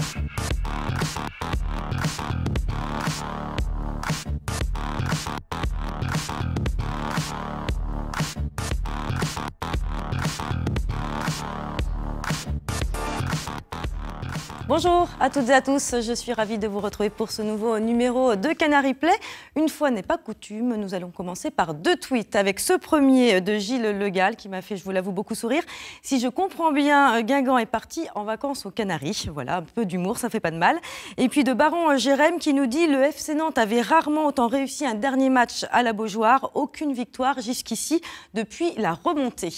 Bye. Bonjour à toutes et à tous, je suis ravie de vous retrouver pour ce nouveau numéro de Canary Play. Une fois n'est pas coutume, nous allons commencer par deux tweets avec ce premier de Gilles Legal qui m'a fait, je vous l'avoue, beaucoup sourire. Si je comprends bien, euh, Guingamp est parti en vacances aux Canaries. Voilà, un peu d'humour, ça fait pas de mal. Et puis de Baron euh, Jérém qui nous dit le FC Nantes avait rarement autant réussi un dernier match à la Beaujoire, aucune victoire jusqu'ici depuis la remontée.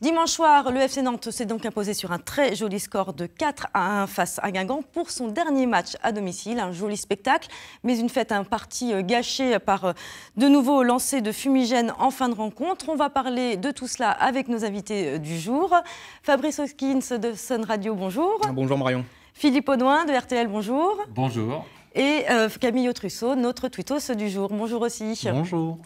Dimanche soir, le FC Nantes s'est donc imposé sur un très joli score de 4 à 1 face à Guingamp pour son dernier match à domicile. Un joli spectacle, mais une fête un parti euh, gâché par euh, de nouveau lancers de fumigène en fin de rencontre. On va parler de tout cela avec nos invités euh, du jour. Fabrice Hoskins de Sun Radio, bonjour. Ah, bonjour Marion. Philippe Audouin de RTL, bonjour. Bonjour. Et Camille Autrusso, notre tweetos du jour. Bonjour aussi. Bonjour.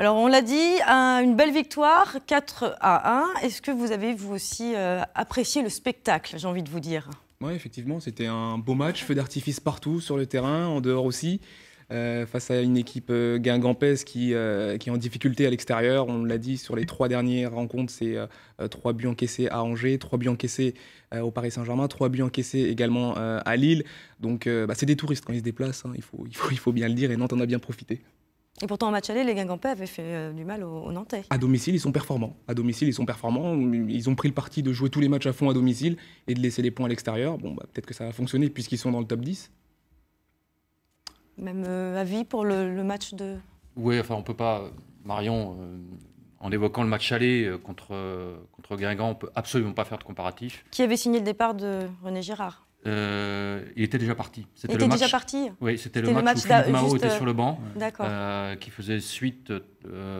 Alors, on l'a dit, une belle victoire, 4 à 1. Est-ce que vous avez, vous aussi, euh, apprécié le spectacle, j'ai envie de vous dire Oui, effectivement, c'était un beau match, feu d'artifice partout, sur le terrain, en dehors aussi. Euh, face à une équipe euh, guingampèse qui, euh, qui, est en difficulté à l'extérieur. On l'a dit sur les trois dernières rencontres, c'est trois buts encaissés à Angers, trois buts encaissés au Paris Saint-Germain, trois buts encaissés également à Lille. Donc bah, c'est des touristes quand ils se déplacent, hein, il, faut, il, faut, il faut bien le dire, et Nantes en a bien profité. Et pourtant, en match aller, les Guingampais avaient fait euh, du mal aux, Nantais. À domicile, ils sont performants. À domicile, ils sont performants. Ils ont pris le parti de jouer tous les matchs à fond à domicile et de laisser les points à l'extérieur. Bon, bah, peut-être que ça va fonctionner puisqu'ils sont dans le top 10. Même euh, avis pour le, match de. Oui, enfin, on peut pas. Marion, euh, en évoquant le match aller contre, contre Guingamp, on peut absolument pas faire de comparatif. Qui avait signé le départ de René Girard euh, il était déjà parti. C'était le était match... déjà parti Oui, c'était le, match, où Philippe Mao était sur le banc, euh, euh, qui faisait suite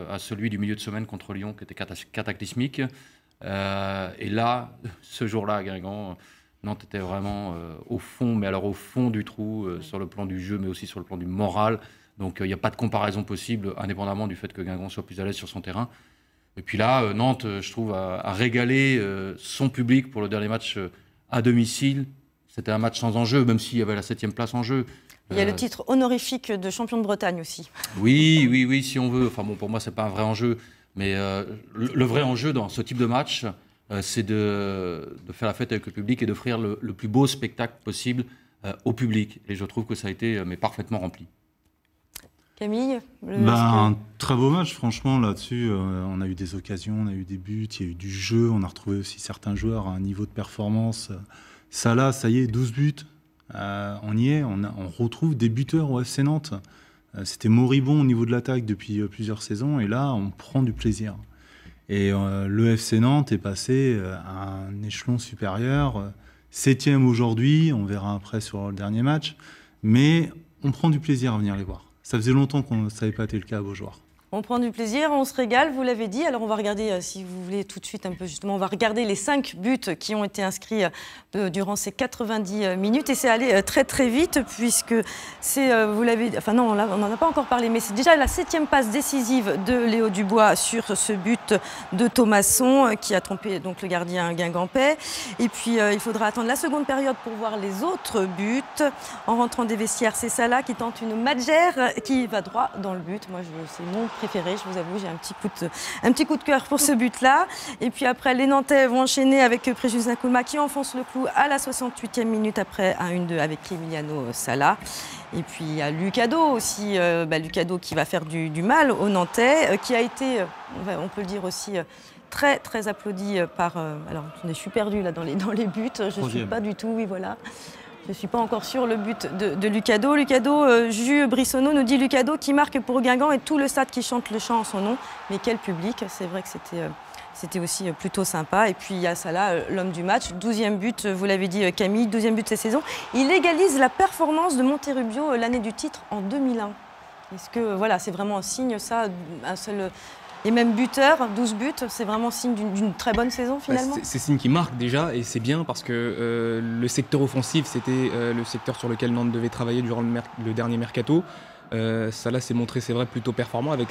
à celui du milieu de semaine contre Lyon, qui était cataclysmique. et là, ce jour-là, Guingamp, Nantes était vraiment au fond, mais alors au fond du trou, sur le plan du jeu, mais aussi sur le plan du moral. Donc il n'y a pas de comparaison possible, indépendamment du fait que Guingamp soit plus à l'aise sur son terrain. Et puis là, Nantes, je trouve, a régalé son public pour le dernier match à domicile c'était un match sans enjeu, même s'il y avait la septième place en jeu. Il y a le euh, titre honorifique de champion de Bretagne aussi. Oui, oui, oui, si on veut. Enfin bon, pour moi, c'est pas un vrai enjeu. Mais euh, le, vrai enjeu dans ce type de match, euh, c'est de, faire la fête avec le public et d'offrir le, plus beau spectacle possible au public. Et je trouve que ça a été mais parfaitement rempli. Camille ben, Un très beau match, franchement, là-dessus. on a eu des occasions, on a eu des buts, il y a eu du jeu. On a retrouvé aussi certains joueurs à un niveau de performance ça là, ça y est, 12 buts. Euh, on y est, on, retrouve des buteurs au FC Nantes. Euh, c'était moribond au niveau de l'attaque depuis euh, plusieurs saisons et là, on prend du plaisir. Et le FC Nantes est passé à un échelon supérieur, septième aujourd'hui, on verra après sur le dernier match, mais on prend du plaisir à venir les voir. Ça faisait longtemps qu'on ne savait pas été le cas à Beaujoire. On prend du plaisir, on se régale, vous l'avez dit. Alors on va regarder, euh, si vous voulez, tout de suite un peu justement, on va regarder les cinq buts qui ont été inscrits euh, durant ces 90 euh, minutes. Et c'est allé très très vite puisque c'est, vous l'avez, enfin non, on n'en a pas encore parlé, mais c'est déjà la septième passe décisive de Léo Dubois sur ce but de Thomasson qui a trompé donc le gardien Guingampais. Et puis il faudra attendre la seconde période pour voir les autres buts. En rentrant des vestiaires, c'est Salah qui tente une magère qui va droit dans le but. Moi, je, sais mon je vous avoue, j'ai un petit coup de, cœur pour ce but-là. Et puis après, les Nantais vont enchaîner avec Préjus Kouma qui enfonce le clou à la 68e minute après un 1-2 avec Emiliano Sala. Et puis il y a Lucado aussi, euh, bah, Lucado qui va faire du, mal aux Nantais, euh, qui a été, euh, on peut le dire aussi, très très applaudi par. alors, je suis perdue là dans les, dans les buts, je ne suis pas du tout, oui voilà. Je ne suis pas encore sûre le but de, Lucado. Lucado, euh, Brissonneau nous dit Lucado qui marque pour Guingamp et tout le stade qui chante le chant en son nom. Mais quel public C'est vrai que c'était. Euh, c'était aussi euh, plutôt sympa. Et puis il y a Salah, euh, l'homme du match, 12e but, vous l'avez dit Camille, 12e but de cette saison. Il égalise la performance de Monterubio l'année du titre en 2001. Est-ce que voilà, c'est vraiment un signe ça, un seul et même buteur, 12 buts, c'est vraiment signe d'une très bonne saison bah, finalement. c'est signe qui marque déjà et c'est bien parce que euh, le secteur offensif, c'était euh, le secteur sur lequel Nantes devait travailler durant le, dernier mercato. Euh, ça là, s'est montré, c'est vrai, plutôt performant avec,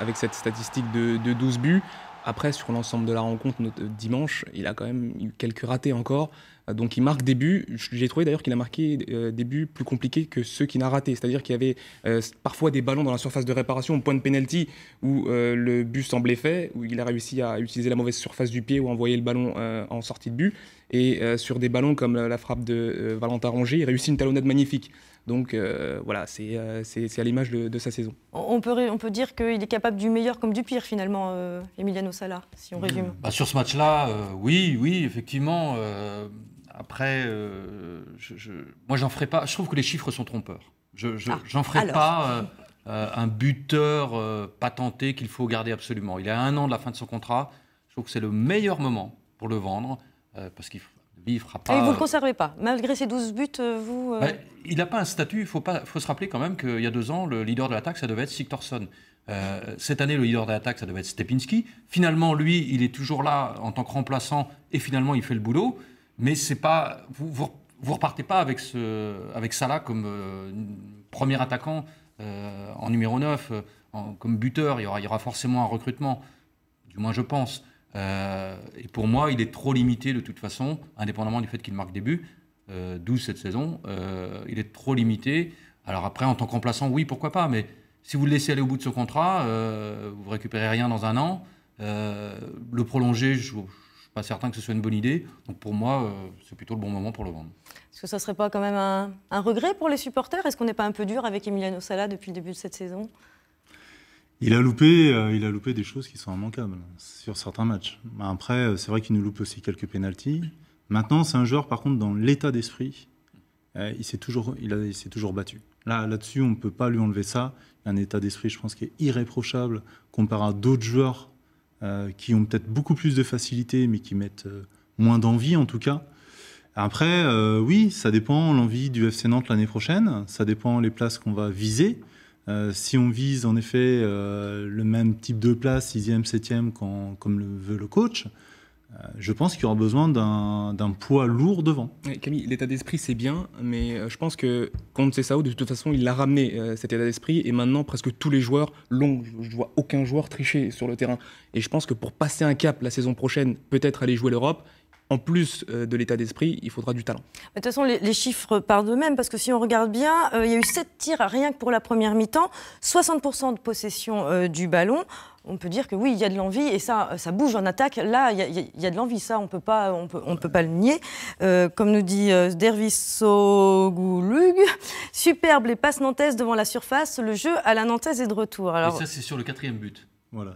avec cette statistique de, de 12 buts. Après, sur l'ensemble de la rencontre notre, euh, dimanche, il a quand même eu quelques ratés encore. Euh, donc il marque des buts. J'ai trouvé d'ailleurs qu'il a marqué euh, des buts plus compliqués que ceux qu'il a ratés. C'est-à-dire qu'il y avait parfois des ballons dans la surface de réparation au point de penalty où le but semblait fait, où il a réussi à utiliser la mauvaise surface du pied ou envoyer le ballon en sortie de but. Et euh, sur des ballons comme euh, la, frappe de euh, Valentin Rongier, il réussit une talonnade magnifique. Donc voilà, c'est à l'image de, sa saison. On peut, on peut dire qu'il est capable du meilleur comme du pire finalement, Emiliano Sala, si on résume. Bah, sur ce match-là, oui, oui, effectivement. après, je, je, moi j'en ferai pas. Je trouve que les chiffres sont trompeurs. Je n'en ah, ferai pas. un buteur patenté qu'il faut garder absolument. Il a un an de la fin de son contrat. Je trouve que c'est le meilleur moment pour le vendre. Euh, parce qu'il ne fera pas. Ah, et vous ne le euh, conservez pas, malgré ses 12 buts, euh, vous. Bah, il n'a pas un statut. Il faut, pas, faut se rappeler quand même qu'il y a deux ans, le leader de l'attaque, ça devait être Siktorsson. cette année, le leader de l'attaque, ça devait être Stepinski. Finalement, lui, il est toujours là en tant que remplaçant et finalement, il fait le boulot. Mais c'est pas. Vous, vous, repartez pas avec, ce, avec Salah comme premier attaquant en numéro 9, comme buteur. il y aura forcément un recrutement, du moins, je pense. Euh, et pour moi, il est trop limité de toute façon, indépendamment du fait qu'il marque des buts, 12 euh, cette saison, euh, il est trop limité. Alors après, en tant qu'emplaçant, oui, pourquoi pas, mais si vous le laissez aller au bout de ce contrat, vous récupérez rien dans un an. le prolonger, je ne suis pas certain que ce soit une bonne idée. Donc pour moi, c'est plutôt le bon moment pour le vendre. Est-ce que ça ne serait pas quand même un, un regret pour les supporters Est-ce qu'on n'est pas un peu dur avec Emiliano Sala depuis le début de cette saison il a loupé, euh, il a loupé des choses qui sont immanquables sur certains matchs. Bah, après, euh, c'est vrai qu'il nous loupe aussi quelques pénalties. Maintenant, c'est un joueur, par contre, dans l'état d'esprit, euh, il s'est toujours, il, toujours battu. Là, là-dessus, on ne peut pas lui enlever ça. Il a un état d'esprit, je pense, qui est irréprochable comparé à d'autres joueurs qui ont peut-être beaucoup plus de facilité, mais qui mettent moins d'envie, en tout cas. Après, oui, ça dépend l'envie du FC Nantes l'année prochaine. Ça dépend les places qu'on va viser. Euh, si on vise en effet euh, le même type de place, sixième, septième, comme le veut le coach, euh, je pense qu'il y aura besoin d'un poids lourd devant. Camille, l'état d'esprit c'est bien, mais je pense que ça Sao, de toute façon, il l'a ramené cet état d'esprit, et maintenant presque tous les joueurs l'ont. Je ne vois aucun joueur tricher sur le terrain. Et je pense que pour passer un cap la saison prochaine, peut-être aller jouer l'Europe, en plus euh, de l'état d'esprit, il faudra du talent. De toute façon, les, chiffres parlent d'eux-mêmes, parce que si on regarde bien, euh, il y a eu 7 tirs rien que pour la première mi-temps, 60% de possession euh, du ballon. On peut dire que oui, il y a de l'envie, et ça, ça bouge en attaque. Là, il y, a, de l'envie, ça, on peut pas, on peut, pas le nier. comme nous dit Dervis Sogoulug, superbe les passes nantaises devant la surface, le jeu à la nantaise est de retour. Alors... Et ça, c'est sur le quatrième but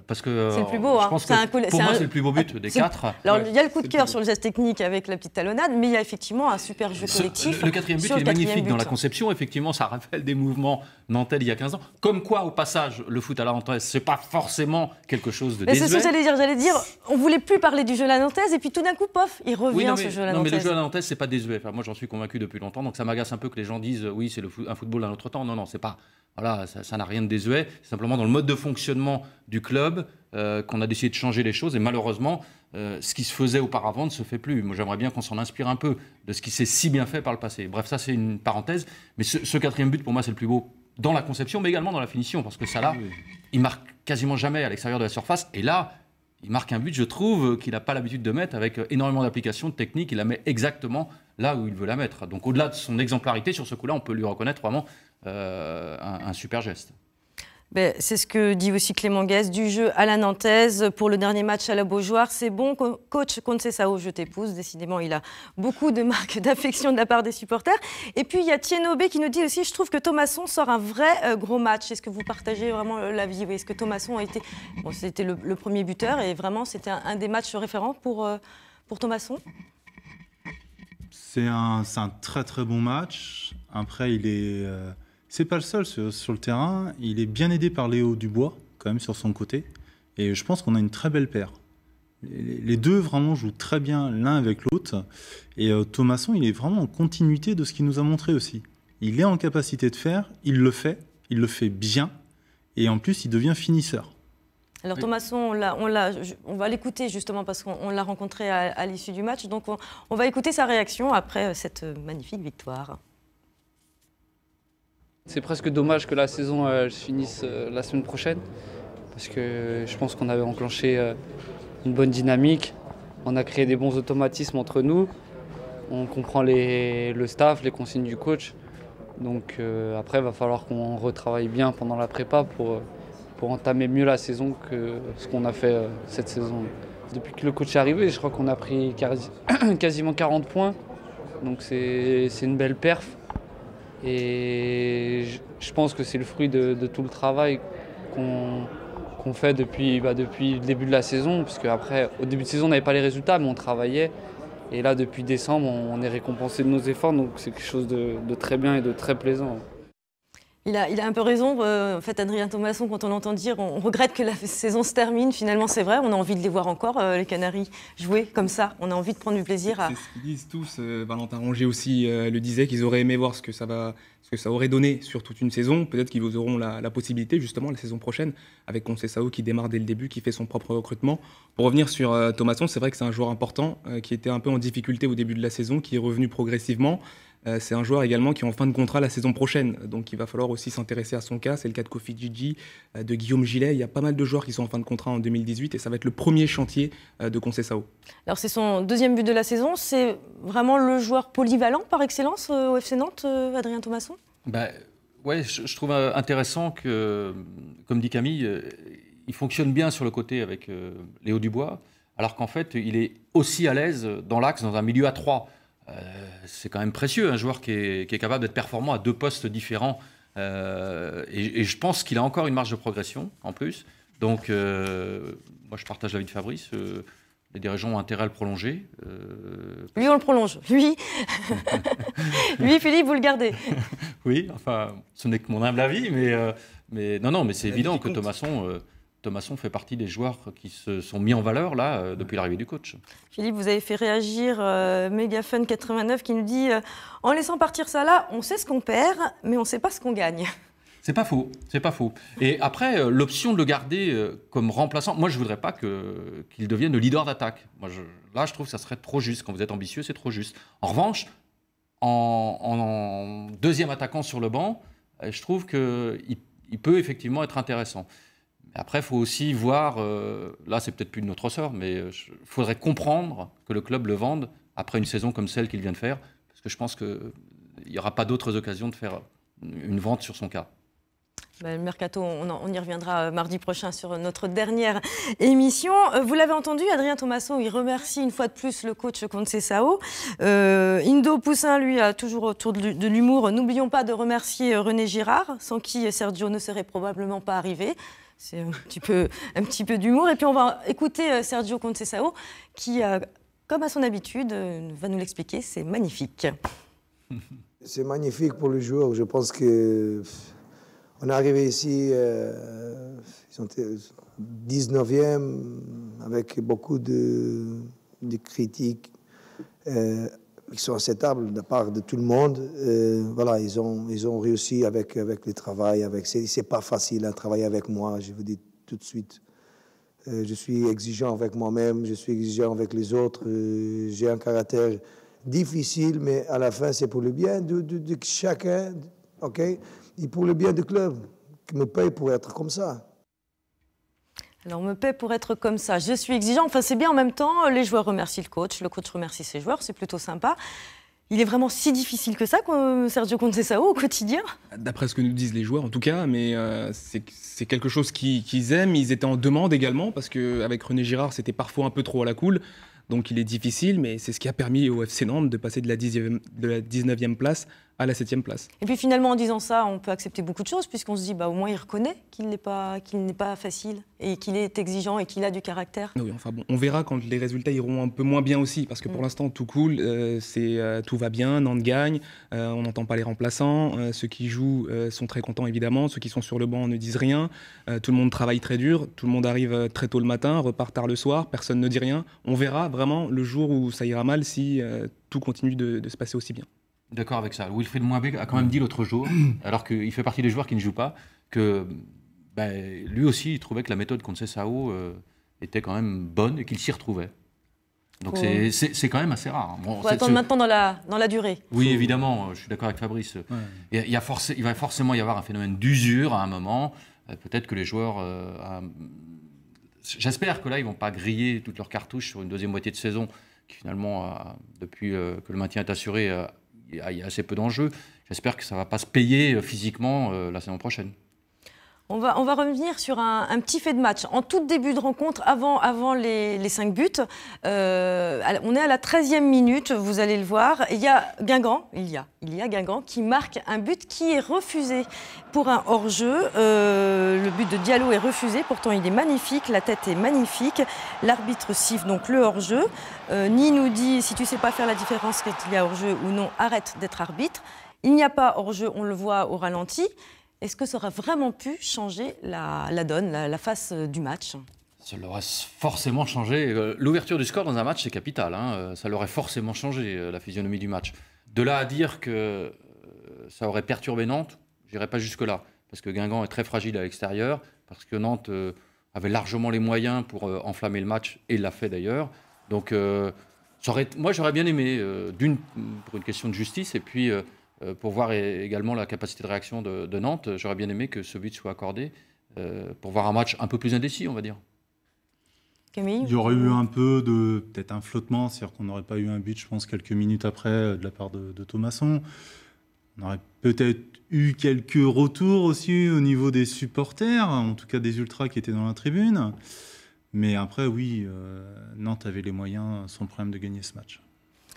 parce que c'est le plus beau. pour moi, c'est le plus beau but des quatre. Alors, il y a le coup de cœur sur le geste technique avec la petite talonnade, mais il y a effectivement un super jeu collectif. Le, le quatrième but, est magnifique dans la conception. Effectivement, ça rappelle des mouvements nantais il y a 15 ans. Comme quoi, au passage, le foot à la ce c'est pas forcément quelque chose de désuet. C'est ce que j'allais dire. J'allais dire, on voulait plus parler du jeu à la Nantaise, et puis tout d'un coup, pof, il revient ce jeu à la Nantaise. Non, mais le jeu à la Nantaise, c'est pas désuet. moi, j'en suis convaincu depuis longtemps. Donc, ça m'agace un peu que les gens disent, oui, c'est un football d'un autre temps. Non, non, c'est pas. Voilà, ça n'a rien de désuet. C'est simplement dans le mode de fonctionnement du club euh, qu'on a décidé de changer les choses. Et malheureusement, euh, ce qui se faisait auparavant ne se fait plus. Moi, j'aimerais bien qu'on s'en inspire un peu de ce qui s'est si bien fait par le passé. Bref, ça, c'est une parenthèse. Mais ce, quatrième but, pour moi, c'est le plus beau dans la conception, mais également dans la finition, parce que ça là, il marque quasiment jamais à l'extérieur de la surface. Et là, il marque un but, je trouve, qu'il n'a pas l'habitude de mettre, avec euh, énormément d'applications, de techniques. Il la met exactement là où il veut la mettre. Donc, au-delà de son exemplarité sur ce coup-là, on peut lui reconnaître vraiment un super geste. Ben, c'est ce que dit aussi Clément Guest, du jeu à la Nantaise pour le dernier match à la Beaujoire. C'est bon, coach Conte Sao, je t'épouse. Décidément, il a beaucoup de marques d'affection de la part des supporters. Et puis, il y a Tieno B qui nous dit aussi, je trouve que Thomasson sort un vrai euh, gros match. Est-ce que vous partagez vraiment euh, l'avis oui, Est-ce que Thomasson a été... c'était le, premier buteur et vraiment, c'était un, des matchs référents pour, euh, pour Thomasson C'est un, très très bon match. Après, il est... C'est pas le seul sur, le terrain. Il est bien aidé par Léo Dubois, quand même, sur son côté. Et je pense qu'on a une très belle paire. Les, deux vraiment jouent très bien l'un avec l'autre. Et Thomason euh, Thomasson, il est vraiment en continuité de ce qu'il nous a montré aussi. Il est en capacité de faire, il le fait, il le fait bien. Et en plus, il devient finisseur. Alors Thomasson, on, va l'écouter justement parce qu'on l'a rencontré à, l'issue du match. Donc on va écouter sa réaction après euh, cette euh, magnifique victoire. C'est presque dommage que la saison se euh, finisse euh, la semaine prochaine, parce que je pense qu'on avait enclenché euh, une bonne dynamique, on a créé des bons automatismes entre nous, on comprend le staff, les consignes du coach. Donc après, il va falloir qu'on retravaille bien pendant la prépa pour, entamer mieux la saison que ce qu'on a fait cette saison. Depuis que le coach est arrivé, je crois qu'on a pris quasiment 40 points, donc c'est une belle perf. Et je pense que c'est le fruit de, tout le travail qu'on fait bah, depuis, le début de la saison, puisque après, au début de saison, on n'avait pas les résultats, mais on travaillait. Et là, depuis décembre, on est récompensé de nos efforts, donc c'est quelque chose de, très bien et de très plaisant. Il a, un peu raison. Euh, en fait, Adrien Thomasson, quand on l'entend dire, on, regrette que la saison se termine. Finalement, c'est vrai, on a envie de les voir encore, euh, les Canaries, jouer comme ça. On a envie de prendre du plaisir. À... C'est ce qu'ils disent tous. Euh, Valentin Rongier aussi le disait, qu'ils auraient aimé voir ce que, ça aurait donné sur toute une saison. Peut-être qu'ils auront la, possibilité, justement, la saison prochaine, avec Sao qui démarre dès le début, qui fait son propre recrutement. Pour revenir sur Thomasson, c'est vrai que c'est un joueur important qui était un peu en difficulté au début de la saison, qui est revenu progressivement. Euh, c'est un joueur également qui est en fin de contrat la saison prochaine. Donc il va falloir aussi s'intéresser à son cas. C'est le cas de Kofi Gigi, euh, de Guillaume Gillet. Il y a pas mal de joueurs qui sont en fin de contrat en 2018 et ça va être le premier chantier euh, de Sao. Alors c'est son deuxième but de la saison. C'est vraiment le joueur polyvalent par excellence au FC Nantes, Adrien Thomasson bah, je, trouve intéressant que, comme dit Camille, il fonctionne bien sur le côté avec Léo Dubois, alors qu'en fait, il est aussi à l'aise dans l'axe, dans un milieu à trois. Euh, c'est quand même précieux, un joueur qui est, capable d'être performant à deux postes différents. Euh, et, je pense qu'il a encore une marge de progression en plus. Donc, euh, moi, je partage l'avis de Fabrice. les dirigeants ont intérêt à le prolonger. Lui, on le prolonge. Lui, lui, Philippe, vous le gardez. oui, enfin, ce n'est que mon humble avis, mais, mais non, non, mais c'est évident que Thomasson Thomasson fait partie des joueurs qui se sont mis en valeur là euh, depuis l'arrivée du coach. Philippe, vous avez fait réagir euh, Megafun89 qui nous dit euh, en laissant partir ça là, on sait ce qu'on perd, mais on ne sait pas ce qu'on gagne. C'est pas faux, c'est pas faux. Et après, euh, l'option de le garder comme remplaçant, moi je ne voudrais pas qu'il devienne le leader d'attaque. là, je trouve que ça serait trop juste. Quand vous êtes ambitieux, c'est trop juste. En revanche, en, deuxième attaquant sur le banc, je trouve qu'il peut effectivement être intéressant. Après, il faut aussi voir, euh, là c'est peut-être plus de notre sort, mais il euh, faudrait comprendre que le club le vende après une saison comme celle qu'il vient de faire, parce que je pense qu'il n'y aura pas d'autres occasions de faire une vente sur son cas. le bah, mercato, on, y reviendra euh, mardi prochain sur notre dernière émission. Vous l'avez entendu, Adrien Thomasson, il remercie une fois de plus le coach Concesao. Euh, Indo Poussin, lui, a toujours autour de l'humour. N'oublions pas de remercier René Girard, sans qui Sergio ne serait probablement pas arrivé. C'est un petit peu, un petit peu d'humour. Et puis on va écouter euh, Sergio Contessao qui, euh, comme à son habitude, euh, va nous l'expliquer. C'est magnifique. C'est magnifique pour le jour. Je pense que on est arrivé ici, 19e, avec beaucoup de, critiques ils sont acceptables de la part de tout le monde. Euh, voilà, ils ont, ils ont réussi avec, avec le travail. Avec, c'est, pas facile de travailler avec moi, je vous dis tout de suite. Euh, je suis exigeant avec moi-même, je suis exigeant avec les autres. Euh, j'ai un caractère difficile, mais à la fin, c'est pour le bien de, de, chacun, OK Et pour le bien du club, qui me paye pour être comme ça. Alors, on me paie pour être comme ça. Je suis exigeant. Enfin, c'est bien en même temps. Les joueurs remercient le coach. Le coach remercie ses joueurs. C'est plutôt sympa. Il est vraiment si difficile que ça, Sergio Contessao, au quotidien D'après ce que nous disent les joueurs, en tout cas, mais euh, c'est quelque chose qu'ils aiment. Ils étaient en demande également, parce qu'avec René Girard, c'était parfois un peu trop à la cool. Donc il est difficile, mais c'est ce qui a permis au FC Nantes de passer de la, de la 19e place à la septième place. Et puis finalement, en disant ça, on peut accepter beaucoup de choses, puisqu'on se dit, bah, au moins, il reconnaît qu'il n'est pas, qu'il n'est pas facile, et qu'il est exigeant, et qu'il a du caractère. Ah oui, enfin bon, on verra quand les résultats iront un peu moins bien aussi, parce que pour mm. l'instant, tout cool, euh, c'est, euh, tout va bien, Nantes gagne, euh, on n'entend pas les remplaçants, ceux qui jouent sont très contents, évidemment, ceux qui sont sur le banc ne disent rien, tout le monde travaille très dur, tout le monde arrive très tôt le matin, repart tard le soir, personne ne dit rien. On verra vraiment le jour où ça ira mal si tout continue de se passer aussi bien. D'accord avec ça. Wilfried Moabé a quand même dit l'autre jour, alors qu'il fait partie des joueurs qui ne jouent pas, que ben, lui aussi, il trouvait que la méthode contre ça euh, était quand même bonne et qu'il s'y retrouvait. Donc c'est quand même assez rare. Hein. Bon, va attendre maintenant dans la, dans la durée. Oui, évidemment, euh, je suis d'accord avec Fabrice. Il, y a il va forcément y avoir un phénomène d'usure à un moment. Euh, peut-être que les joueurs... J'espère que là, ils ne vont pas griller toutes leurs cartouches sur une deuxième moitié de saison qui finalement, depuis que le maintien est assuré, il y a assez peu d'enjeux. J'espère que ça ne va pas se payer euh, physiquement euh, la saison prochaine. On va, on va revenir sur un, petit fait de match. En tout début de rencontre, avant, avant les, cinq buts, euh, on est à la 13e minute, vous allez le voir. Il y a Guingamp, il y a, il y a Guingamp qui marque un but qui est refusé pour un hors-jeu. Euh, le but de Diallo est refusé, pourtant il est magnifique, la tête est magnifique. L'arbitre siffle donc le hors-jeu. Euh, Ni nous dit si tu sais pas faire la différence qu'il y a hors-jeu ou non, arrête d'être arbitre. Il n'y a pas hors-jeu, on le voit au ralenti. Est-ce que ça aurait vraiment pu changer la, donne, la, face euh, du match ça l'aurait forcément changé. Euh, l'ouverture du score dans un match, c'est capital. Hein. Euh, ça l'aurait forcément changé, la physionomie du match. De là à dire que ça aurait perturbé Nantes, j'irai pas jusque-là. Parce que Guingamp est très fragile à l'extérieur, parce que Nantes avait largement les moyens pour enflammer le match, et l'a fait d'ailleurs. Donc, moi, j'aurais bien aimé, d'une, pour une question de justice, et puis euh, pour voir également la capacité de réaction de, Nantes. J'aurais bien aimé que ce but soit accordé euh, pour voir un match un peu plus indécis, on va dire. Camille Il y aurait eu un peu de peut-être un flottement, c'est-à-dire qu'on n'aurait pas eu un but, je pense, quelques minutes après euh, de la part de, de Thomasson. On aurait peut-être eu quelques retours aussi au niveau des supporters, en tout cas des ultras qui étaient dans la tribune. Mais après, oui, Nantes avait les moyens, sans problème, de gagner ce match.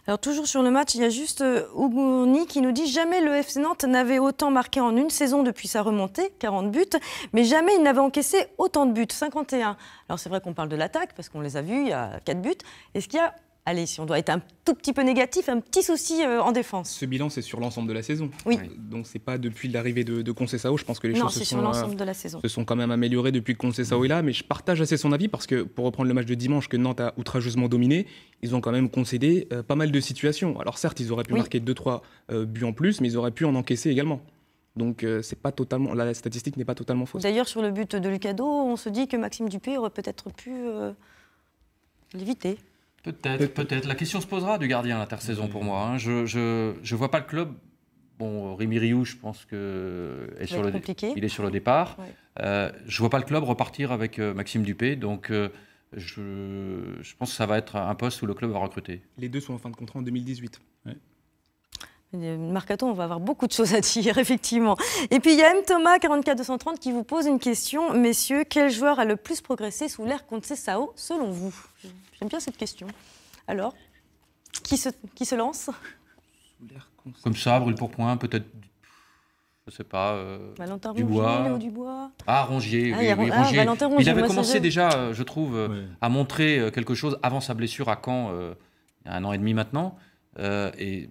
Alors toujours sur le match, il y a juste euh, Ougouni qui nous dit jamais le FC Nantes n'avait autant marqué en une saison depuis sa remontée, 40 buts, mais jamais il n'avait encaissé autant de buts, 51. Alors c'est vrai qu'on parle de l'attaque parce qu'on les a vus, il y a 4 buts. Est-ce qu'il y a allez, si on doit être un tout petit peu négatif, un petit souci euh, en défense. Ce bilan, c'est sur l'ensemble de la saison. Oui. Euh, donc, n'est pas depuis l'arrivée de, Conseil Sao. Je pense que les choses se sont, euh, de la saison. se sont quand même améliorées depuis que Sao est là. Mais je partage assez son avis parce que, pour reprendre le match de dimanche que Nantes a outrageusement dominé, ils ont quand même concédé pas mal de situations. Alors, certes, ils auraient pu marquer 2-3 buts en plus, mais ils auraient pu en encaisser également. Donc c'est pas totalement la statistique n'est pas totalement fausse. D'ailleurs sur le but de Lucado, on se dit que Maxime Dupé aurait peut-être pu l'éviter. Peut-être, peut-être. La question se posera du gardien à l'intersaison pour moi. Hein. Je ne vois pas le club. Bon, Rémi Rioux, je pense qu'il est sur le, est sur le départ. Je euh, ne je vois pas le club repartir avec euh, Maxime Dupé, donc euh, je, je, pense que ça va être un poste où le club va recruter. Les deux sont en fin de contrat en 2018. Marcaton, on va avoir beaucoup de choses à dire, effectivement. Et puis il y a M. Thomas, 230 qui vous pose une question. Messieurs, quel joueur a le plus progressé sous l'ère Sao, selon vous J'aime bien cette question. Alors, qui se, qui se lance Comme ça, brûle pour point, peut-être je sais pas. Euh, Valentin Dubois. Rongier, Dubois. Ah, Rongier. oui, ah, ah, Rongier. Il avait commencé déjà, euh, je trouve, euh, à montrer euh, quelque chose avant sa blessure à Caen, il y a un an et demi maintenant. et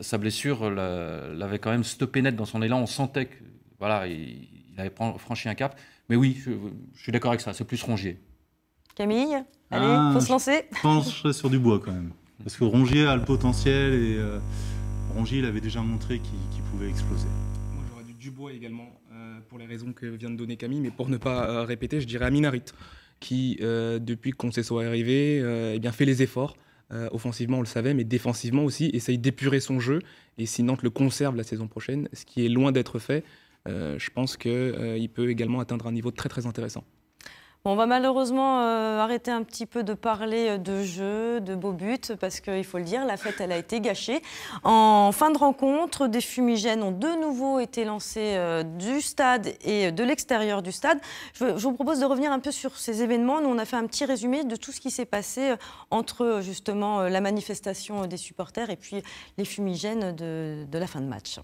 sa, blessure euh, l'avait quand même stoppé net dans son élan. On sentait qu'il voilà, il, avait franchi un cap. Mais oui, je, suis d'accord avec ça. C'est plus Rongier. Camille, allez, ah, faut se lancer. Je sur du bois quand même, parce que Rongier a le potentiel et euh, Rongier, il avait déjà montré qu'il pouvait exploser. Moi, j'aurais du Dubois également euh, pour les raisons que vient de donner Camille, mais pour ne pas répéter, je dirais Aminarit qui, depuis qu'on s'est soit arrivé, eh bien, fait les efforts, euh, offensivement, on le savait, mais défensivement aussi, essaye d'épurer son jeu. Et si Nantes le conserve la saison prochaine, ce qui est loin d'être fait, euh, je pense qu'il euh, peut également atteindre un niveau très très intéressant. On va malheureusement euh, arrêter un petit peu de parler euh, de jeu, de beaux buts, parce qu'il faut le dire, la fête, elle a été gâchée. En fin de rencontre, des fumigènes ont de nouveau été lancés euh, du stade et de l'extérieur du stade. Je, vous propose de revenir un peu sur ces événements. Nous, on a fait un petit résumé de tout ce qui s'est passé entre justement la manifestation des supporters et puis les fumigènes de la fin de match.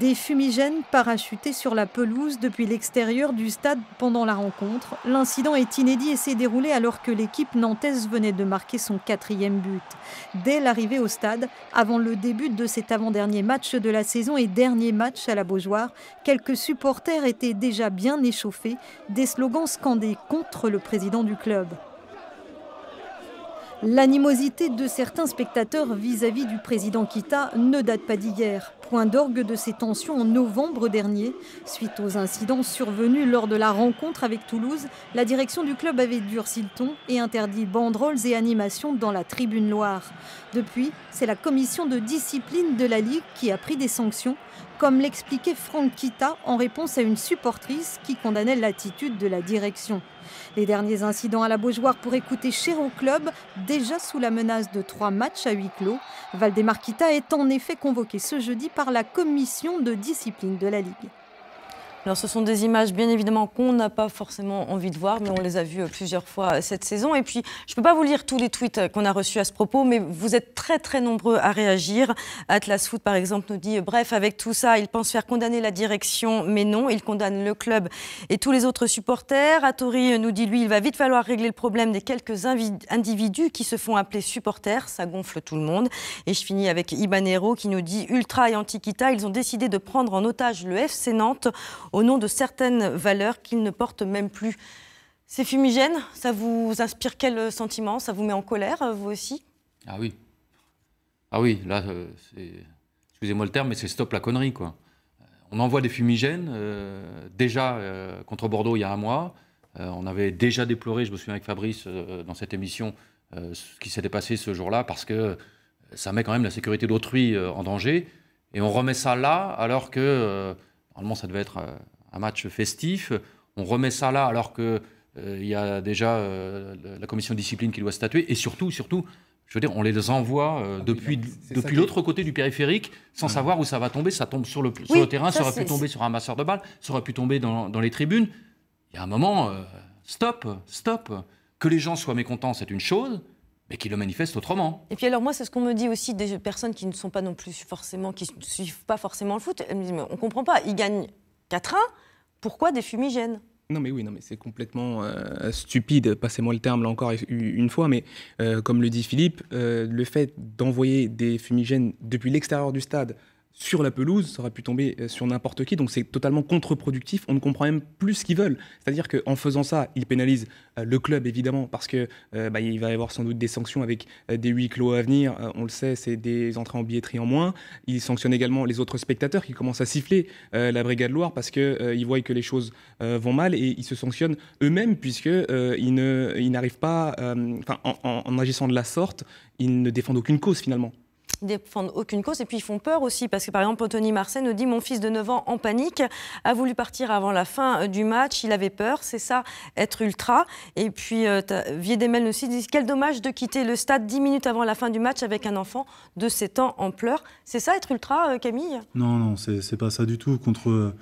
Des fumigènes parachutés sur la pelouse depuis l'extérieur du stade pendant la rencontre. L'incident est inédit et s'est déroulé alors que l'équipe nantaise venait de marquer son quatrième but. Dès l'arrivée au stade, avant le début de cet avant-dernier match de la saison et dernier match à la Beaujoire, quelques supporters étaient déjà bien échauffés, des slogans scandés contre le président du club. L'animosité de certains spectateurs vis-à-vis -vis du président Kita ne date pas d'hier point d'orgue de ces tensions en novembre dernier. Suite aux incidents survenus lors de la rencontre avec Toulouse, la direction du club avait durci le ton et interdit banderoles et animations dans la tribune Loire. Depuis, c'est la commission de discipline de la Ligue qui a pris des sanctions, comme l'expliquait Franck Kita en réponse à une supportrice qui condamnait l'attitude de la direction. Les derniers incidents à la Beaujoire pour écouter cher au club, déjà sous la menace de trois matchs à huis clos. Valdemar Kita est en effet convoqué ce jeudi par la commission de discipline de la Ligue. Alors, ce sont des images, bien évidemment, qu'on n'a pas forcément envie de voir, mais on les a vues euh, plusieurs fois euh, cette saison. Et puis, je ne peux pas vous lire tous les tweets euh, qu'on a reçus à ce propos, mais vous êtes très, très nombreux à réagir. Atlas Foot, par exemple, nous dit Bref, avec tout ça, ils pense faire condamner la direction, mais non, il condamne le club et tous les autres supporters. Atori nous dit Lui, il va vite falloir régler le problème des quelques individus qui se font appeler supporters. Ça gonfle tout le monde. Et je finis avec Ibanero qui nous dit Ultra et Antiquita, ils ont décidé de prendre en otage le FC Nantes au nom de certaines valeurs qu'ils ne portent même plus. Ces fumigènes, ça vous inspire quel sentiment Ça vous met en colère, vous aussi Ah oui. Ah oui, là, euh, excusez-moi le terme, mais c'est stop la connerie, quoi. Euh, on envoie des fumigènes, euh, déjà contre Bordeaux il y a un mois. on avait déjà déploré, je me souviens avec Fabrice dans cette émission, ce qui s'était passé ce jour-là, parce que ça met quand même la sécurité d'autrui en danger. Et on remet ça là, alors que Normalement, ça devait être euh, un match festif. On remet ça là alors que euh, il y a déjà euh, la commission de discipline qui doit statuer. Et surtout, surtout, je veux dire, on les envoie ah depuis, depuis l'autre côté du périphérique sans savoir où ça va tomber. Ça tombe sur le, le terrain, ça, aurait pu tomber sur un masseur de balles, ça aurait pu tomber dans, dans les tribunes. Il y a un moment, stop, stop. Que les gens soient mécontents, c'est une chose mais qui le manifestent autrement. Et puis alors moi, c'est ce qu'on me dit aussi des personnes qui ne sont pas non plus forcément, qui suivent pas forcément le foot. Elles me disent, on comprend pas, ils gagnent 4-1, pourquoi des fumigènes non mais oui, non mais c'est complètement euh, stupide. Passez-moi le terme là encore une fois, mais euh, comme le dit Philippe, euh, le fait d'envoyer des fumigènes depuis l'extérieur du stade sur la pelouse, ça aurait pu tomber euh, sur n'importe qui, donc c'est totalement contre-productif, on ne comprend même plus ce qu'ils veulent. C'est-à-dire qu'en faisant ça, ils pénalisent euh, le club évidemment, parce que euh, bah, il va y avoir sans doute des sanctions avec des huis clos à venir, on le sait, c'est des entrées en billetterie en moins. Ils sanctionnent également les autres spectateurs qui commencent à siffler la Brigade Loire parce qu'ils voient que les choses vont mal et ils se sanctionnent eux-mêmes puisqu'ils n'arrivent pas, en agissant de la sorte, ils ne défendent aucune cause finalement défendent aucune cause. Et puis ils font peur aussi, parce que par exemple, Anthony Marseille nous dit Mon fils de 9 ans en panique a voulu partir avant la fin euh, du match, il avait peur, c'est ça, être ultra. Et puis euh, Viedemel nous dit Quel dommage de quitter le stade 10 minutes avant la fin du match avec un enfant de 7 ans en pleurs. C'est ça, être ultra, euh, Camille Non, non, c'est pas ça du tout. Contre,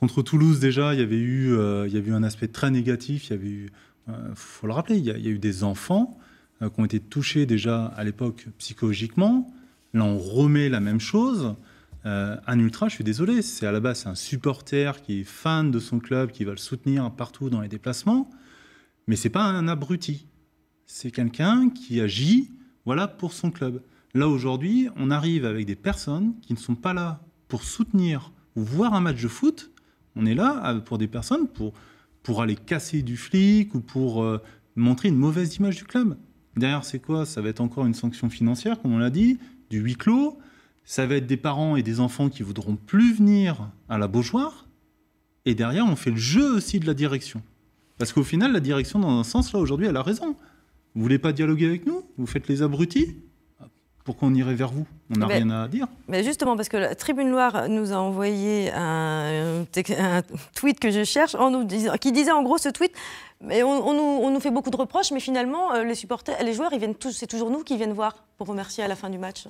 contre Toulouse, déjà, il y avait eu, il y a eu un aspect très négatif. Il y avait eu, faut le rappeler, il y a eu des enfants qui ont été touchés déjà à l'époque psychologiquement on remet la même chose. Euh, un ultra, je suis désolé, c'est à la base un supporter qui est fan de son club, qui va le soutenir partout dans les déplacements, mais c'est pas un abruti. C'est quelqu'un qui agit, voilà, pour son club. Là aujourd'hui, on arrive avec des personnes qui ne sont pas là pour soutenir ou voir un match de foot. On est là euh, pour des personnes pour pour aller casser du flic ou pour euh, montrer une mauvaise image du club. Derrière, c'est quoi Ça va être encore une sanction financière, comme on l'a dit du huis clos, ça va être des parents et des enfants qui voudront plus venir à la Beaujoire. Et derrière, on fait le jeu aussi de la direction. Parce qu'au final, la direction, dans un sens, là, aujourd'hui, elle a raison. Vous voulez pas dialoguer avec nous Vous faites les abrutis pourquoi on irait vers vous On n'a rien à dire. Mais justement, parce que la Tribune Loire nous a envoyé un, tweet que je cherche en nous qui disait en gros ce tweet mais on, nous, fait beaucoup de reproches, mais finalement, euh, les supporters, les joueurs, ils viennent c'est toujours nous qui viennent voir pour remercier à la fin du match.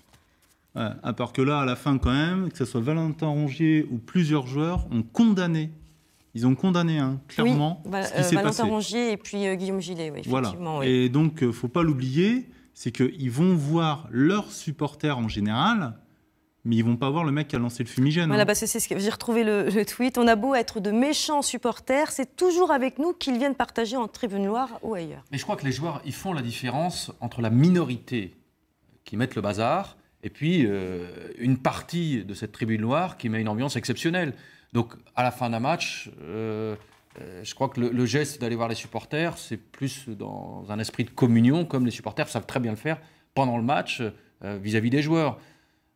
à part que là, à la fin, quand même, que ce soit Valentin Rongier ou plusieurs joueurs ont condamné ils ont condamné hein, clairement euh, Valentin Rongier et puis euh, Guillaume Gillet, effectivement. Voilà. Et donc, ne faut pas l'oublier c'est qu'ils vont voir leurs supporters en général, mais ils vont pas voir le mec qui a lancé le fumigène. Voilà, bah c'est ce que j'ai retrouvé le, tweet. On a beau être de méchants supporters, c'est toujours avec nous qu'ils viennent partager en Tribune noire ou ailleurs. Mais je crois que les joueurs, ils font la différence entre la minorité qui met le bazar et puis euh, une partie de cette Tribune noire qui met une ambiance exceptionnelle. Donc à la fin d'un match. Euh, euh, je crois que le, geste d'aller voir les supporters, c'est plus dans un esprit de communion, comme les supporters savent très bien le faire pendant le match euh, vis-à-vis des joueurs.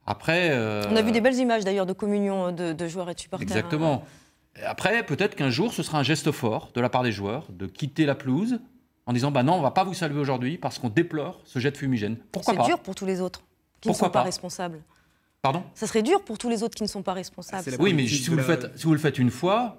Après. Euh, on a vu des belles images d'ailleurs de communion de, joueurs et de supporters. Exactement. Hein. Après, peut-être qu'un jour, ce sera un geste fort de la part des joueurs de quitter la pelouse en disant bah non, on va pas vous saluer aujourd'hui parce qu'on déplore ce jet de fumigène. Pourquoi pas C'est dur pour tous les autres qui ne sont pas, responsables. Pardon Ça serait dur pour tous les autres qui ne sont pas responsables. Oui, mais si vous, le faites, si vous le faites une fois,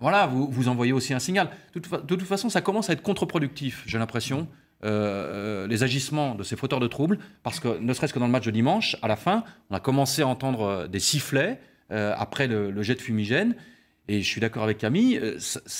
voilà, vous, vous envoyez aussi un signal. De toute, façon, ça commence à être contre-productif, j'ai l'impression, euh, euh, les agissements de ces fauteurs de troubles, parce que ne serait-ce que dans le match de dimanche, à la fin, on a commencé à entendre euh, des sifflets après le, jet de fumigène. Et je suis d'accord avec Camille,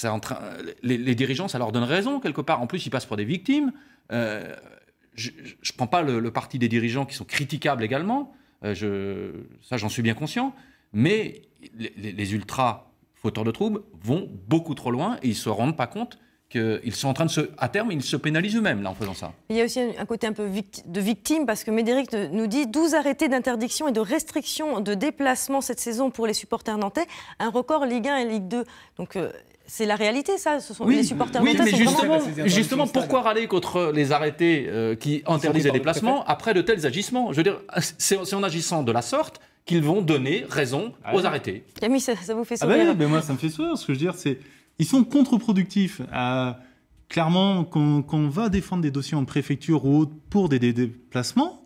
en train, les, dirigeants, ça leur donne raison quelque part. En plus, ils passent pour des victimes. je ne prends pas le, parti des dirigeants qui sont critiquables également, je, ça j'en suis bien conscient, mais les, les ultras fauteurs de troubles vont beaucoup trop loin et ils se rendent pas compte qu'ils sont en train de se, à terme, ils se pénalisent eux-mêmes là en faisant ça. Il y a aussi un côté un peu de victime parce que Médéric nous dit 12 arrêtés d'interdiction et de restriction de déplacement cette saison pour les supporters nantais, un record Ligue 1 et Ligue 2. Donc euh, c'est la réalité, ça. Ce sont les supporters nantais. justement, justement pourquoi râler contre les arrêtés euh, qui interdisent les déplacements après de tels agissements Je veux dire, c'est en agissant de la sorte qu'ils vont donner raison ah aux arrêtés. Camille, ça, vous fait ah bah sourire ah Moi, ça me fait sourire. Ce que je veux dire, c'est ils sont contre-productifs. Euh, clairement, quand, on va défendre des dossiers en préfecture ou autre pour des, déplacements,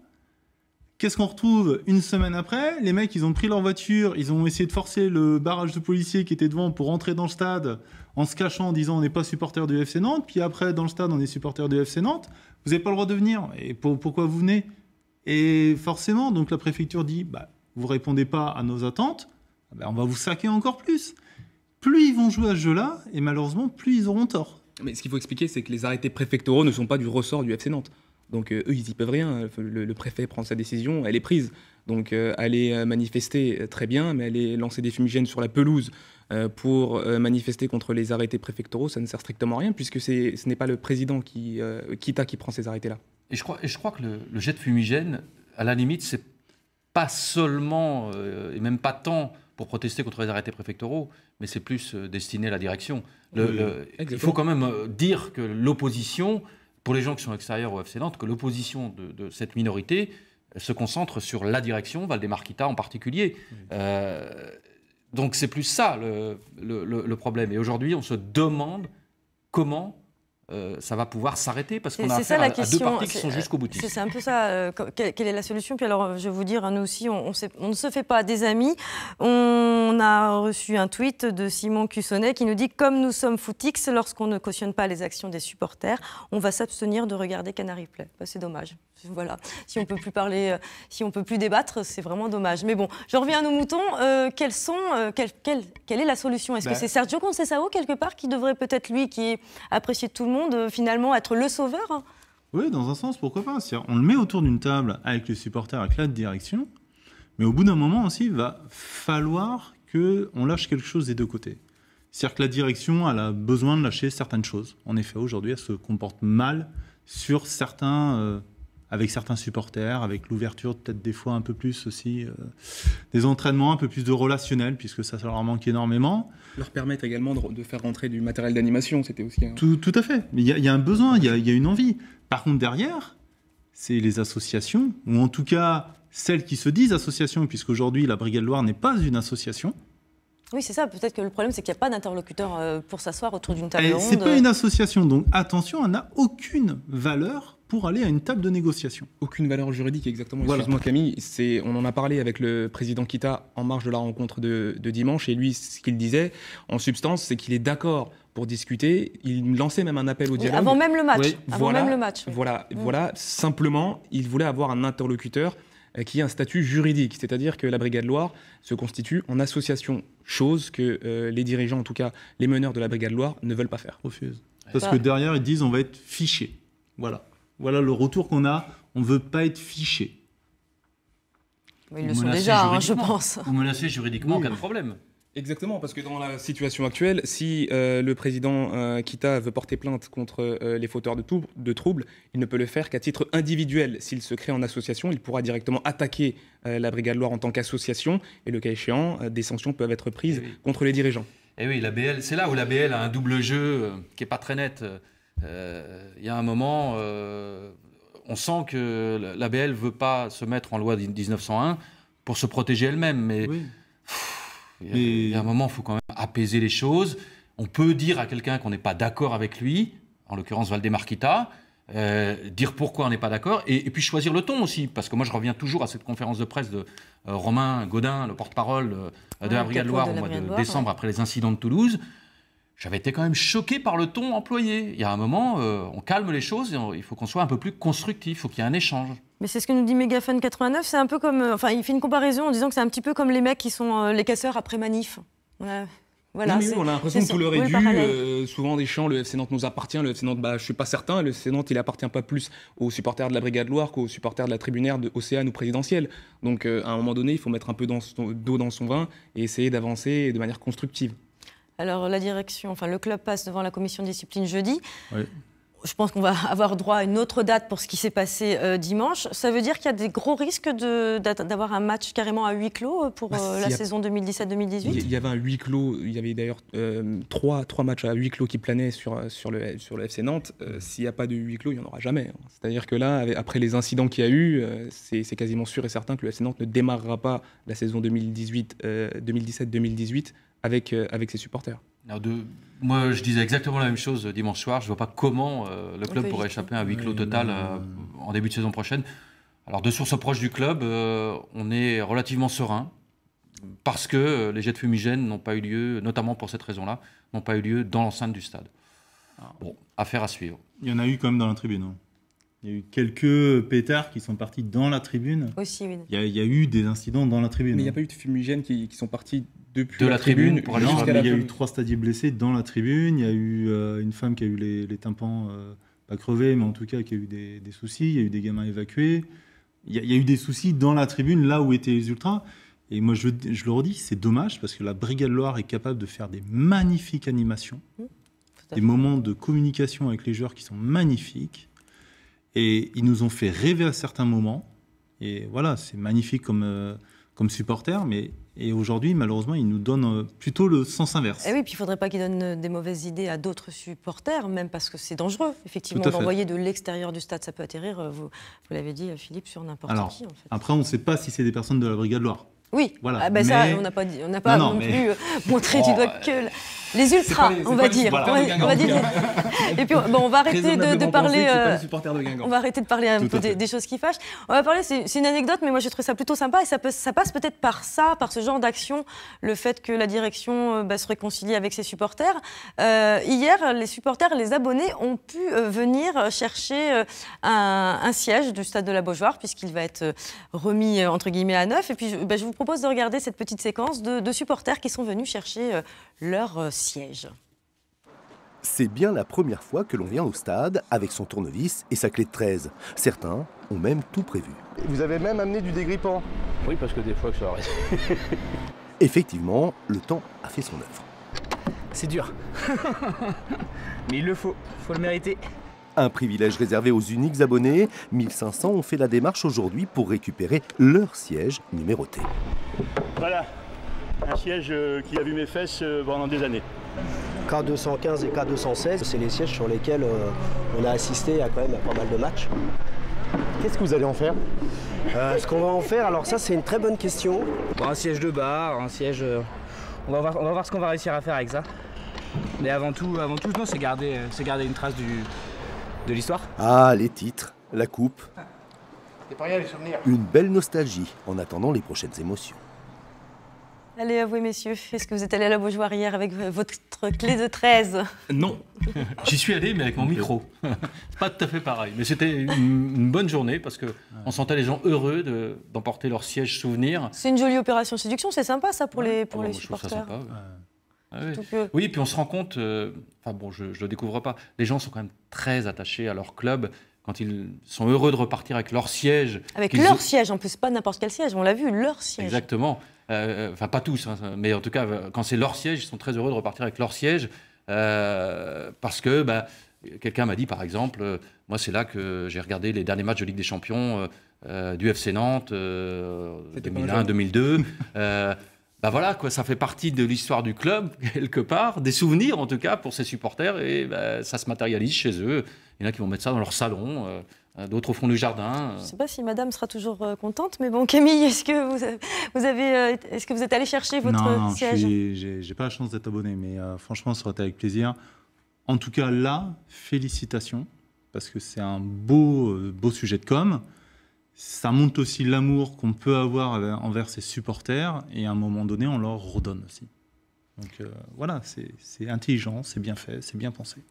Qu'est-ce qu'on retrouve une semaine après Les mecs, ils ont pris leur voiture, ils ont essayé de forcer le barrage de policiers qui était devant pour rentrer dans le stade en se cachant en disant on n'est pas supporter du FC Nantes. Puis après, dans le stade, on est supporter du FC Nantes. Vous n'avez pas le droit de venir. Et pour, pourquoi vous venez Et forcément, donc la préfecture dit bah, vous répondez pas à nos attentes, ah ben, on va vous saquer encore plus. Plus ils vont jouer à ce jeu-là, et malheureusement, plus ils auront tort. Mais ce qu'il faut expliquer, c'est que les arrêtés préfectoraux ne sont pas du ressort du FC Nantes. Donc euh, eux, ils n'y peuvent rien. Le, préfet prend sa décision, elle est prise. Donc euh, aller euh, manifester, très bien, mais aller lancer des fumigènes sur la pelouse pour manifester contre les arrêtés préfectoraux, ça ne sert strictement à rien, puisque ce n'est pas le président qui, Kita qui prend ces arrêtés-là. Et je crois, je crois que le jet de fumigène, à la limite, c'est pas seulement, euh, et même pas tant, pour protester contre les arrêtés préfectoraux, mais c'est plus euh, destiné à la direction. Le, il faut quand même euh, dire que l'opposition, pour les gens qui sont extérieurs au FC Nantes, que l'opposition de, cette minorité se concentre sur la direction, Valdemarquita en particulier. donc c'est plus ça le, le problème. Et aujourd'hui, on se demande comment euh, ça va pouvoir s'arrêter parce qu'on a affaire à, deux parties qui sont jusqu'au bout. C'est un peu ça. Euh, quelle, est la solution Puis alors, je vais vous dire, hein, nous aussi, on, ne se fait pas des amis. On a reçu un tweet de Simon Cussonnet qui nous dit Comme nous sommes footix, lorsqu'on ne cautionne pas les actions des supporters, on va s'abstenir de regarder Canary Play. Bah, c'est dommage voilà, si on peut plus parler, euh, si on peut plus débattre, c'est vraiment dommage. Mais bon, je reviens à nos moutons. Euh, sont, euh, quelle est la solution Est-ce que ben c'est Sergio Conceição quelque part qui devrait peut-être lui, qui est apprécié de tout le monde, finalement être le sauveur Oui, dans un sens, pourquoi pas On le met autour d'une table avec le supporter, avec la direction, mais au bout d'un moment aussi, il va falloir que on lâche quelque chose des deux côtés. C'est-à-dire que la direction, elle a besoin de lâcher certaines choses. En effet, aujourd'hui, elle se comporte mal sur certains, avec certains supporters, avec l'ouverture peut-être des fois un peu plus aussi, euh, des entraînements un peu plus de relationnel, puisque ça, ça leur manque énormément. Leur permettre également de, faire rentrer du matériel d'animation, c'était aussi... Tout, à fait, il y, a un besoin, il y, a, une envie. Par contre, derrière, c'est les associations, ou en tout cas celles qui se disent associations, puisqu'aujourd'hui la Brigade Loire n'est pas une association, oui, c'est ça. Peut-être que le problème, c'est qu'il n'y a pas d'interlocuteur euh, pour s'asseoir autour d'une table eh, ronde. C'est pas une association, donc attention, elle n'a aucune valeur pour aller à une table de négociation. Aucune valeur juridique, exactement. Voilà. moi Camille, c'est, on en a parlé avec le président Kita en marge de la rencontre de, dimanche, et lui, ce qu'il disait, en substance, c'est qu'il est d'accord pour discuter. Il lançait même un appel au dialogue. avant même le match. Avant voilà, même le match. Voilà, mm. voilà. Simplement, il voulait avoir un interlocuteur euh, qui ait un statut juridique, c'est-à-dire que la Brigade Loire se constitue en association, chose que euh, les dirigeants, en tout cas les meneurs de la Brigade Loire, ne veulent pas faire. Refuse. Parce que derrière, ils disent on va être fichés, Voilà. Voilà le retour qu'on a. On ne veut pas être fiché. ils le sont déjà, hein, je pense. Vous menacez juridiquement, aucun de problème. Exactement, parce que dans la situation actuelle, si euh, le président euh, Kita veut porter plainte contre euh, les fauteurs de, troubles, il ne peut le faire qu'à titre individuel. S'il se crée en association, il pourra directement attaquer la Brigade Loire en tant qu'association, et le cas échéant, des sanctions peuvent être prises eh contre les dirigeants. Et eh oui, la BL, c'est là où la BL a un double jeu qui n'est pas très net. Euh, il y a un moment, euh, on sent que l'ABL ne veut pas se mettre en loi 1901 pour se protéger elle-même. Mais il y, a un moment, il faut quand même apaiser les choses. On peut dire à quelqu'un qu'on n'est pas d'accord avec lui, en l'occurrence Valdemarquita, euh, dire pourquoi on n'est pas d'accord, et, puis choisir le ton aussi, parce que moi je reviens toujours à cette conférence de presse de euh, Romain Godin, le porte-parole de, la Brigade Loire au mois de, décembre après les incidents de Toulouse, j'avais été quand même choqué par le ton employé. Il y a un moment, euh, on calme les choses, il faut qu'on soit un peu plus constructif, il faut qu'il y ait un échange. Mais c'est ce que nous dit mégaphone 89, c'est un peu comme... Euh, enfin, il fait une comparaison en disant que c'est un petit peu comme les mecs qui sont euh, les casseurs après manif. On a... Voilà, on a l'impression que tout leur est dû. souvent, des champs, le FC Nantes nous appartient. Le FC Nantes, bah, je suis pas certain. Le FC Nantes, il appartient pas plus aux supporters de la Brigade Loire qu'aux supporters de la Tribunaire, de Océane ou Présidentielle. Donc, à un moment donné, il faut mettre un peu d'eau dans son vin et essayer d'avancer de manière constructive. Alors la direction, enfin le club passe devant la commission discipline jeudi. je pense qu'on va avoir droit à une autre date pour ce qui s'est passé euh, dimanche. Ça veut dire qu'il y a des gros risques d'avoir un match carrément à huis clos euh, pour bah, euh, la saison 2017-2018 Il y avait un huis clos, il y avait d'ailleurs trois, trois, matchs à huis clos qui planaient sur, sur, le, sur le FC Nantes. S'il n'y a pas de huis clos, il n'y en aura jamais. Hein. C'est-à-dire que là, après les incidents qu'il y a eu, c'est quasiment sûr et certain que le FC Nantes ne démarrera pas la saison 2017-2018 avec, euh, avec ses supporters. moi, je disais exactement la même chose dimanche soir. Je ne vois pas comment euh, le club pourrait échapper à un huis clos total euh, en début de saison prochaine. Alors, de sources proches du club, on est relativement serein parce que les jets de fumigène n'ont pas eu lieu, notamment pour cette raison-là, n'ont pas eu lieu dans l'enceinte du stade. Ah. Bon, affaire à suivre. Il y en a eu quand même dans la tribune. Hein. Il y a eu quelques pétards qui sont partis dans la tribune. Aussi, Il y a, eu des incidents dans la tribune. Mais il n'y a pas eu de fumigènes qui, sont partis depuis de la, tribune, pour aller Il y a eu trois stadiers blessés dans la tribune. Il y a eu euh, une femme qui a eu les, tympans euh, pas crevés, mais en tout cas qui a eu des, soucis. Il y a eu des gamins évacués. Il y, a, eu des soucis dans la tribune, là où étaient les ultras. Et moi, je, le redis, c'est dommage parce que la Brigade Loire est capable de faire des magnifiques animations, mmh, des moments de communication avec les joueurs qui sont magnifiques et ils nous ont fait rêver à certains moments. Et voilà, c'est magnifique comme, euh, comme supporter, mais et aujourd'hui, malheureusement, ils nous donnent euh, plutôt le sens inverse. Et eh oui, puis il faudrait pas qu'ils donnent euh, des mauvaises idées à d'autres supporters, même parce que c'est dangereux, effectivement, d'envoyer de l'extérieur du stade. Ça peut atterrir, vous, vous l'avez dit, Philippe, sur n'importe qui. En Après, on ne sait pas si c'est des personnes de la Brigade Loire. Oui, ah, bah, ça, on n'a pas, dit, on pas euh, montré du oh, doigt que les ultras, on, va dire. On, va dire. Et puis bon, on va arrêter de, parler. Euh, on va arrêter de parler un des, choses qui fâchent. On va parler, c'est une anecdote, mais moi je trouve ça plutôt sympa et ça, peut, ça passe peut-être par ça, par ce genre d'action, le fait que la direction euh, bah, se réconcilie avec ses supporters. hier, les supporters, les abonnés ont pu venir chercher un, siège du stade de la Beaujoire puisqu'il va être remis entre guillemets à neuf. Et puis je bah, vous propose de regarder cette petite séquence de, de supporters qui sont venus chercher euh, leur euh, siège. C'est bien la première fois que l'on vient au stade avec son tournevis et sa clé de 13. Certains ont même tout prévu. Vous avez même amené du dégrippant Oui, parce que des fois que ça arrive. Effectivement, le temps a fait son œuvre. C'est dur. Mais il le faut, faut le mériter. Un privilège réservé aux uniques abonnés. 1500 ont fait la démarche aujourd'hui pour récupérer leur siège numéroté. Voilà, un siège euh, qui a vu mes fesses euh, pendant des années. K215 et K216, c'est les sièges sur lesquels euh, on a assisté à quand même à pas mal de matchs. Qu'est-ce que vous allez en faire Ce qu'on va en faire, alors ça c'est une très bonne question. un siège de bar, un siège... On va voir, on va voir ce qu'on va réussir à faire avec ça. Mais avant tout, avant tout c'est garder, garder une trace du, de l'histoire Ah, les titres, la coupe. C'est pas les souvenirs. Une belle nostalgie en attendant les prochaines émotions. Allez, avouez, messieurs, est-ce que vous êtes allé à la Beaujoire hier avec votre clé de 13 Non, j'y suis allé, mais avec mon micro. pas tout à fait pareil. Mais c'était une, bonne journée parce que on sentait les gens heureux d'emporter leur siège souvenir. C'est une jolie opération séduction, c'est sympa ça pour les, pour ah les supporters. Ah oui. puis on se rend compte, euh, enfin bon, je ne le découvre pas, les gens sont quand même très attachés à leur club. Quand ils sont heureux de repartir avec leur siège. Avec leur siège, en plus, pas n'importe quel siège, on l'a vu, leur siège. Exactement. Euh, euh, enfin, pas tous, hein, mais en tout cas, quand c'est leur siège, ils sont très heureux de repartir avec leur siège. parce que bah, quelqu'un m'a dit, par exemple, moi, c'est là que j'ai regardé les derniers matchs de Ligue des Champions. du FC Nantes 2001-2002. Bah voilà, quoi, ça fait partie de l'histoire du club, quelque part, des souvenirs en tout cas pour ses supporters, et bah, ça se matérialise chez eux. Il y en a qui vont mettre ça dans leur salon, euh, euh, d'autres au fond du jardin. Euh. Je ne sais pas si madame sera toujours contente, mais bon, Camille, est-ce que vous, avez, est-ce que vous êtes allé chercher votre siège j'ai pas la chance d'être abonné, mais franchement, ça aurait été avec plaisir. En tout cas, là, félicitations, parce que c'est un beau, beau sujet de com' ça montre aussi l'amour qu'on peut avoir envers ses supporters et à un moment donné, on leur redonne aussi. Donc euh, voilà, c'est intelligent, c'est bien fait, c'est bien pensé.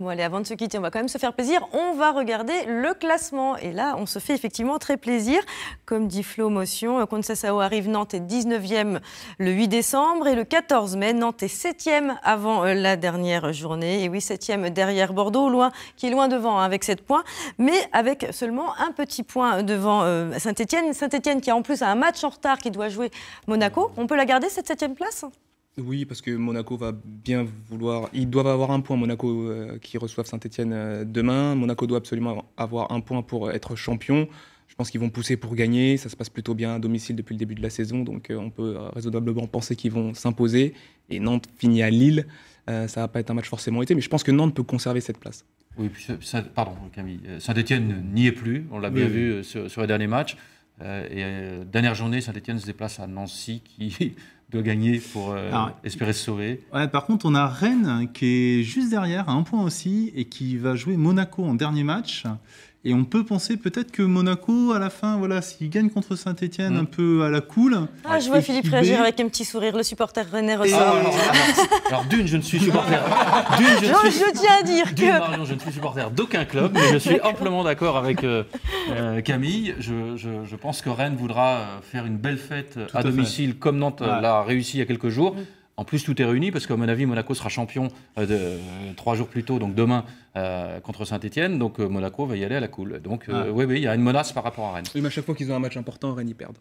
Bon allez, avant de se quitter, on va quand même se faire plaisir. On va regarder le classement. Et là, on se fait effectivement très plaisir. Comme dit Flo Motion, euh, Sao arrive Nantes est 19e le 8 décembre et le 14 mai, Nantes est 7e avant euh, la dernière journée. Et oui, 7e derrière Bordeaux, loin, qui est loin devant hein, avec 7 points, mais avec seulement un petit point devant euh, Saint-Etienne. Saint-Etienne qui a en plus un match en retard qui doit jouer Monaco. On peut la garder cette 7e place oui, parce que Monaco va bien vouloir. Ils doivent avoir un point, Monaco, euh, qui reçoivent Saint-Etienne euh, demain. Monaco doit absolument avoir un point pour être champion. Je pense qu'ils vont pousser pour gagner. Ça se passe plutôt bien à domicile depuis le début de la saison, donc euh, on peut raisonnablement penser qu'ils vont s'imposer. Et Nantes finit à Lille. ça va pas être un match forcément été, mais je pense que Nantes peut conserver cette place. Oui, pardon Camille, Saint-Etienne n'y est plus. On l'a bien vu sur, sur, les derniers matchs. et dernière journée, Saint-Etienne se déplace à Nancy, qui doit gagner pour euh, espérer se sauver. par contre, on a Rennes qui est juste derrière, à un point aussi, et qui va jouer Monaco en dernier match. Et on peut penser peut-être que Monaco, à la fin, voilà, s'il gagne contre Saint-Etienne mm. un peu à la cool. Ah, je vois Philippe réagir avec un petit sourire, le supporter René euh, ressort. Ah, alors, d'une, je ne suis supporter. D'une, je, tiens à dire que. Marion, je ne suis supporter d'aucun club, mais je suis amplement d'accord avec euh, euh, Camille. Je, pense que Rennes voudra faire une belle fête à, domicile, comme Nantes l'a réussi il y a quelques jours. Mm. En plus, tout est réuni parce qu'à mon avis, Monaco sera champion euh, euh, trois jours plus tôt, donc demain euh, contre Saint-Etienne. Donc Monaco va y aller à la cool. Donc ah. oui, oui, il y a une menace par rapport à Rennes. Oui, à chaque fois qu'ils ont un match important, Rennes y perd.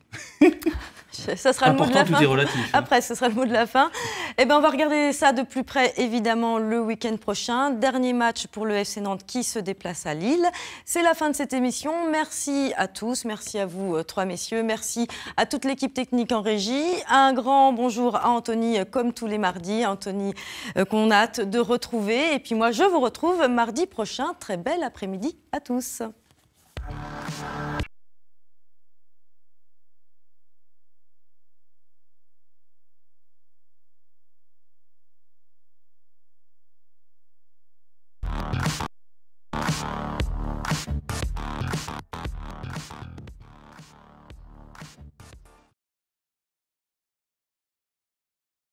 Ça sera le mot de la fin. Hein. Après, ce sera le mot de la fin. Eh ben, on va regarder ça de plus près, évidemment, le week-end prochain. Dernier match pour le FC Nantes qui se déplace à Lille. C'est la fin de cette émission. Merci à tous. Merci à vous, euh, trois messieurs. Merci à toute l'équipe technique en régie. Un grand bonjour à Anthony, euh, comme tous les mardis. Anthony, euh, qu'on hâte de retrouver. Et puis moi, je vous retrouve mardi prochain. Très bel après-midi à tous. Thank you.